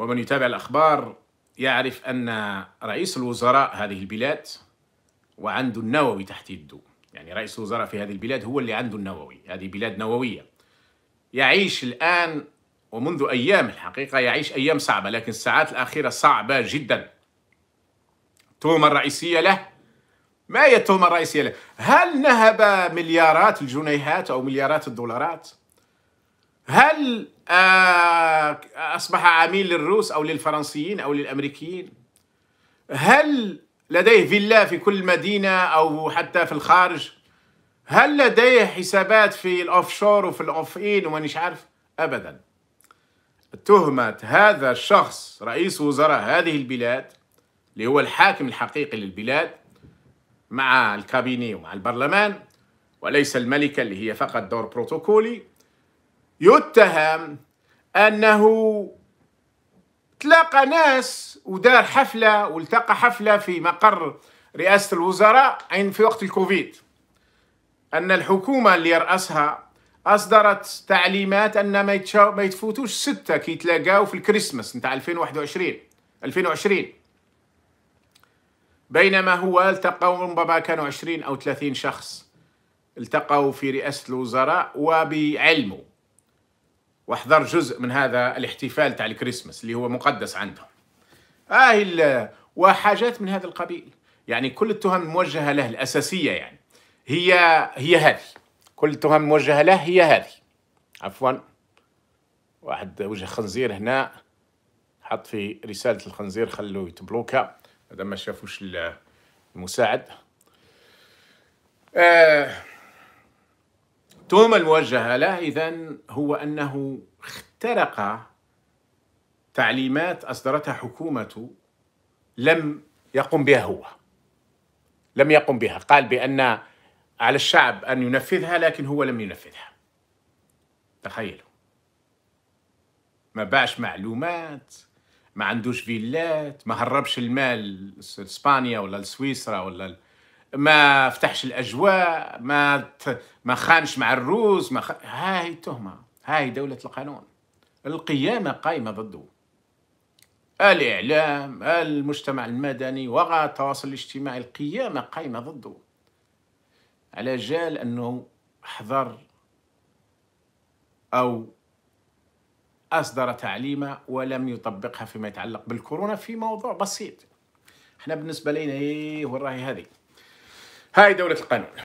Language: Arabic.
ومن يتابع الأخبار يعرف أن رئيس الوزراء هذه البلاد وعنده النووي تحت يده يعني رئيس الوزراء في هذه البلاد هو اللي عنده النووي هذه بلاد نووية يعيش الآن ومنذ أيام الحقيقة يعيش أيام صعبة لكن الساعات الأخيرة صعبة جدا التهمة الرئيسية له ما هي التهمة الرئيسية له؟ هل نهب مليارات الجنيهات أو مليارات الدولارات؟ هل آه أصبح عميل للروس أو للفرنسيين أو للأمريكيين هل لديه فيلا في كل مدينة أو حتى في الخارج هل لديه حسابات في الأوفشور وفي الأوفين ومانيش عارف أبدا تهمة هذا الشخص رئيس وزراء هذه البلاد اللي هو الحاكم الحقيقي للبلاد مع الكابيني ومع البرلمان وليس الملكة اللي هي فقط دور بروتوكولي يتهم انه تلاقى ناس ودار حفله والتقى حفله في مقر رئاسه الوزراء في وقت الكوفيد ان الحكومه اللي يرأسها اصدرت تعليمات ان ما ما يتفوتوش سته كي يتلاقاو في الكريسماس نتاع 2021 2020 بينما هو التقوا ربما كانوا 20 او 30 شخص التقوا في رئاسه الوزراء وبعلمه واحضر جزء من هذا الاحتفال تاع الكريسماس اللي هو مقدس عندهم آه آه وحاجات من هذا القبيل يعني كل التهم الموجهة له الأساسية يعني هي هي هذه كل التهم الموجهة له هي هذه عفوا واحد وجه خنزير هنا حط في رسالة الخنزير خلوه يتبلوكا هذا ما شافوش المساعد آه التهمة الموجهة له إذا هو أنه اخترق تعليمات أصدرتها حكومة لم يقم بها هو لم يقم بها قال بأن على الشعب أن ينفذها لكن هو لم ينفذها تخيلوا ما باعش معلومات ما عندوش فيلات ما هربش المال لإسبانيا ولا لسويسرا ولا ما فتحش الاجواء ما ما خانش مع الروس ما خ... هاي التهمه هاي دوله القانون القيامه قايمه ضده الاعلام المجتمع المدني وغا التواصل الاجتماعي القيامه قايمه ضده على جال انه حضر او اصدر تعليمه ولم يطبقها فيما يتعلق بالكورونا في موضوع بسيط احنا بالنسبه لينا ايه وراهي هذه هاي دولة القانون